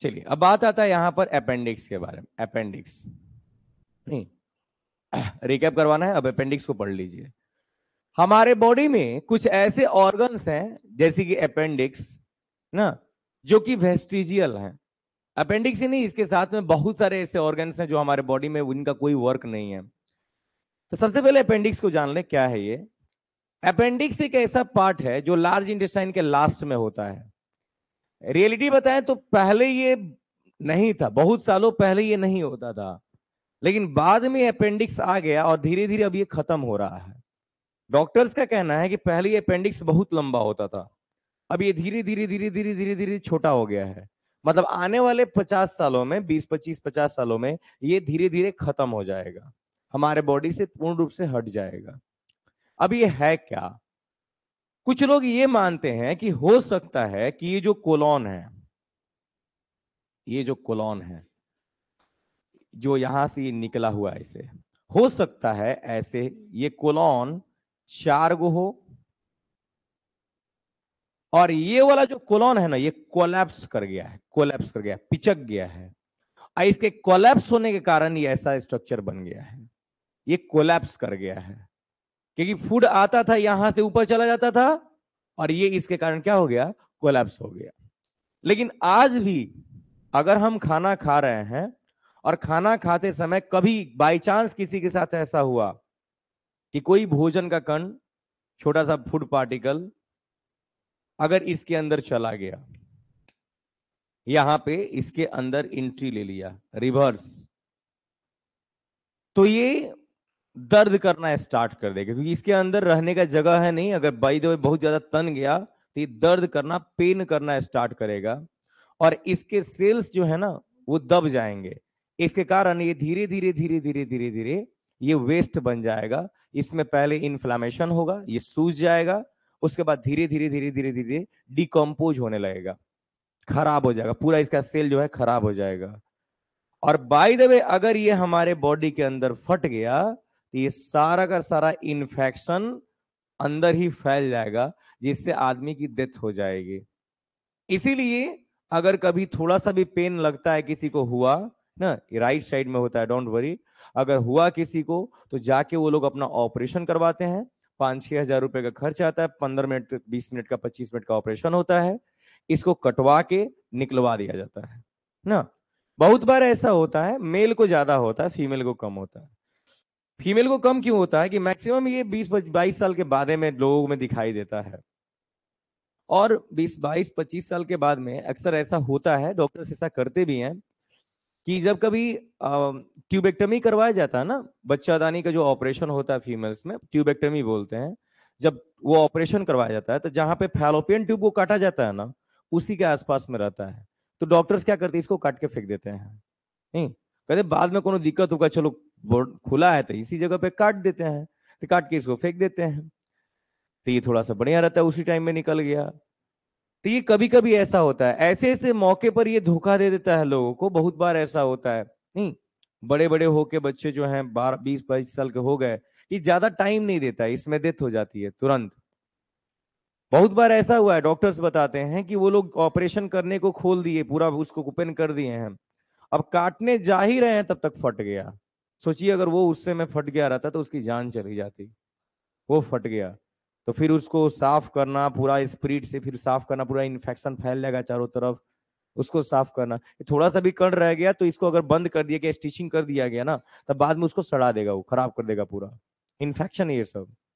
चलिए अब बात आता है यहां पर अपेंडिक्स के बारे में अपेंडिक्स नहीं रिकैप करवाना है अब अपेंडिक्स को पढ़ लीजिए हमारे बॉडी में कुछ ऐसे ऑर्गन्स हैं जैसे कि अपेंडिक्स ना जो कि वेस्टिजियल हैं अपेंडिक्स ही नहीं इसके साथ में बहुत सारे ऐसे ऑर्गन्स हैं जो हमारे बॉडी में उनका कोई वर्क नहीं है तो सबसे पहले अपेंडिक्स को जान ले क्या है ये अपेंडिक्स एक ऐसा पार्ट है जो लार्ज इंटेस्टाइन के लास्ट में होता है रियलिटी बताएं तो पहले ये नहीं था बहुत सालों पहले ये नहीं होता था लेकिन बाद में अपेंडिक्स आ गया और धीरे धीरे अब ये खत्म हो रहा है डॉक्टर्स का कहना है कि पहले ये अपेंडिक्स बहुत लंबा होता था अब ये धीरे धीरे धीरे धीरे धीरे धीरे छोटा हो गया है मतलब आने वाले 50 सालों में 20 25 50 सालों में ये धीरे धीरे खत्म हो जाएगा हमारे बॉडी से पूर्ण रूप से हट जाएगा अब ये है क्या कुछ लोग ये मानते हैं कि हो सकता है कि ये जो कोलॉन है ये जो कोलॉन है जो यहां से निकला हुआ है इसे हो सकता है ऐसे ये कोलॉन चार गो हो और ये वाला जो कोलॉन है ना ये कोलैप्स कर गया है कोलैप्स कर गया पिचक गया है और इसके कोलैप्स होने के कारण ये ऐसा स्ट्रक्चर बन गया है ये कोलैप्स कर गया है क्योंकि फूड आता था यहां से ऊपर चला जाता था और ये इसके कारण क्या हो गया कोलैप्स हो गया लेकिन आज भी अगर हम खाना खा रहे हैं और खाना खाते समय कभी बाई चांस किसी के साथ ऐसा हुआ कि कोई भोजन का कण छोटा सा फूड पार्टिकल अगर इसके अंदर चला गया यहां पे इसके अंदर एंट्री ले लिया रिवर्स तो ये दर्द करना स्टार्ट कर देगा क्योंकि इसके अंदर रहने का जगह है नहीं अगर बाई दे बहुत ज्यादा तन गया तो ये दर्द करना पेन करना स्टार्ट करेगा और इसके सेल्स जो है ना वो दब जाएंगे इसके कारण ये धीरे धीरे धीरे धीरे धीरे धीरे ये वेस्ट बन जाएगा इसमें पहले इन्फ्लामेशन होगा ये सूज जाएगा उसके बाद धीरे धीरे धीरे धीरे धीरे डिकम्पोज होने लगेगा खराब हो जाएगा पूरा इसका सेल जो है खराब हो जाएगा और बाय द वे अगर ये हमारे बॉडी के अंदर फट गया तो ये सारा का सारा इन्फेक्शन अंदर ही फैल जाएगा जिससे आदमी की डेथ हो जाएगी इसीलिए अगर कभी थोड़ा सा भी पेन लगता है किसी को हुआ ना राइट साइड में होता है डोंट वरी अगर हुआ किसी को तो जाके वो लोग अपना ऑपरेशन करवाते हैं पाँच छः हजार रुपये का खर्च आता है पंद्रह मिनट बीस मिनट का पच्चीस मिनट का ऑपरेशन होता है इसको कटवा के निकलवा दिया जाता है ना बहुत बार ऐसा होता है मेल को ज्यादा होता है फीमेल को कम होता है फीमेल को कम क्यों होता है कि मैक्सिमम ये 20 22 साल के बाद में लोगों में दिखाई देता है और 20 22 25 साल के बाद में अक्सर ऐसा होता है डॉक्टर ऐसा करते भी हैं कि जब कभी ट्यूबेक्टमी करवाया जाता है ना बच्चादानी का जो ऑपरेशन होता है फीमेल्स में ट्यूबेक्टमी बोलते हैं जब वो ऑपरेशन करवाया जाता है तो जहाँ पे फैलोपियन ट्यूब को काटा जाता है ना उसी के आसपास में रहता है तो डॉक्टर्स क्या करते हैं इसको काट के फेंक देते हैं नहीं कहते बाद में कोई दिक्कत होगा चलो बोर्ड खुला है तो इसी जगह पे काट देते हैं तो काट के इसको फेंक देते हैं तो ये थोड़ा सा बढ़िया रहता है उसी टाइम में निकल गया तो ये कभी कभी ऐसा होता है ऐसे ऐसे मौके पर ये धोखा दे देता है लोगों को बहुत बार ऐसा होता है नहीं बड़े बड़े होके बच्चे जो हैं बारह बीस बाईस साल के हो गए ये ज्यादा टाइम नहीं देता है इसमें डेथ हो जाती है तुरंत बहुत बार ऐसा हुआ है डॉक्टर्स बताते हैं कि वो लोग ऑपरेशन करने को खोल दिए पूरा उसको ओपन कर दिए हैं अब काटने जा ही रहे हैं तब तक फट गया सोचिए अगर वो उससे में फट गया रहता तो उसकी जान चली जाती वो फट गया तो फिर उसको साफ करना पूरा स्प्रिट से फिर साफ करना पूरा इन्फेक्शन फैल जाएगा चारों तरफ उसको साफ करना थोड़ा सा भी कण रह गया तो इसको अगर बंद कर दिया गया स्टिचिंग कर दिया गया ना तब बाद में उसको सड़ा देगा वो खराब कर देगा पूरा इन्फेक्शन ये सब